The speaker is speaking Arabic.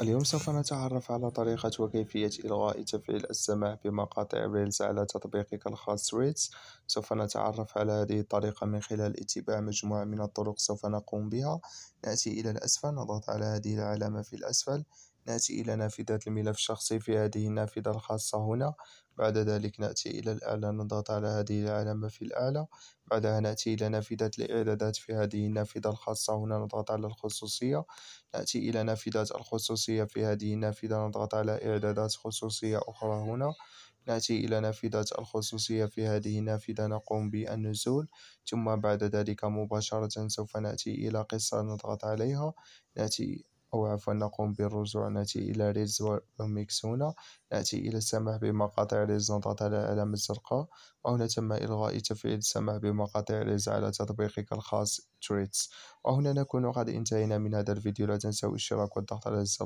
اليوم سوف نتعرف على طريقة وكيفية إلغاء تفعيل السماح بمقاطع ريلز على تطبيقك الخاص ريلز سوف نتعرف على هذه الطريقة من خلال اتباع مجموعة من الطرق سوف نقوم بها نأتي إلى الأسفل نضغط على هذه العلامة في الأسفل نأتي إلى نافذة الملف الشخصي في هذه النافذة الخاصة هنا بعد ذلك نأتي إلى الأعلى نضغط على هذه العلامة في الأعلى بعدها نأتي إلى نافذة الإعدادات في هذه النافذة الخاصة هنا نضغط على الخصوصية نأتي إلى نافذة الخصوصية في هذه النافذة نضغط على إعدادات خصوصية أخرى هنا نأتي إلى نافذة الخصوصية في هذه النافذة نقوم بالنزول ثم بعد ذلك مباشرة سوف نأتي إلى قصة نضغط عليها نأتي أو عفوا نقوم بالرجوع نأتي إلى ريلز وميكس هنا نأتي إلى السماح بمقاطع ريلز نضغط على علامة الزرقاء وهنا تم إلغاء تفعيل السماح بمقاطع ريلز على تطبيقك الخاص تريتس وهنا نكون قد انتهينا من هذا الفيديو لا تنسوا الاشتراك والضغط على الزر